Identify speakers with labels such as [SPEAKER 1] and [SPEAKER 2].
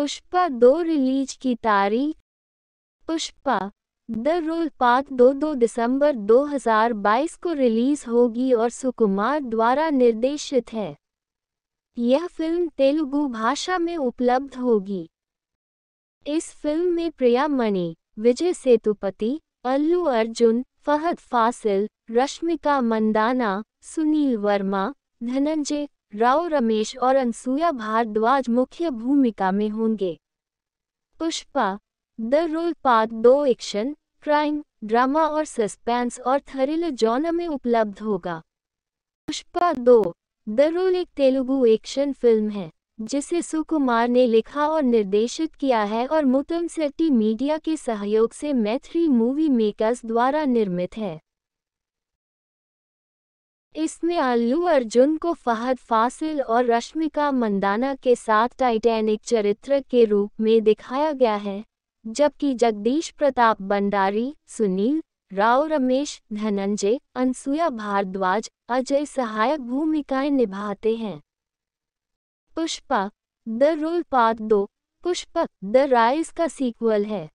[SPEAKER 1] पुष्पा दो रिलीज की तारीख पुष्पा द रोल पात दो दो दिसंबर 2022 को रिलीज होगी और सुकुमार द्वारा निर्देशित है यह फिल्म तेलुगु भाषा में उपलब्ध होगी इस फिल्म में प्रिया मणि विजय सेतुपति अल्लू अर्जुन फहद फासिल रश्मिका मंदाना सुनील वर्मा धनंजय राव रमेश और अनसुया भारद्वाज मुख्य भूमिका में होंगे पुष्पा द रोल पार्ट दो एक्शन क्राइम ड्रामा और सस्पेंस और थ्रिल जॉन में उपलब्ध होगा पुष्पा दो द रोल एक तेलुगु एक्शन फिल्म है जिसे सुकुमार ने लिखा और निर्देशित किया है और मुतम सेट्टी मीडिया के सहयोग से मैथ्री मूवी मेकर्स द्वारा निर्मित है इसने अल्लू अर्जुन को फहद फासिल और रश्मिका मंदाना के साथ टाइटैनिक चरित्र के रूप में दिखाया गया है जबकि जगदीश प्रताप भंडारी सुनील राव रमेश धनंजय अनसुया भारद्वाज अजय सहायक भूमिकाएं निभाते हैं पुष्पा द रोल पार्ट दो पुष्पा द राइस का सीक्वल है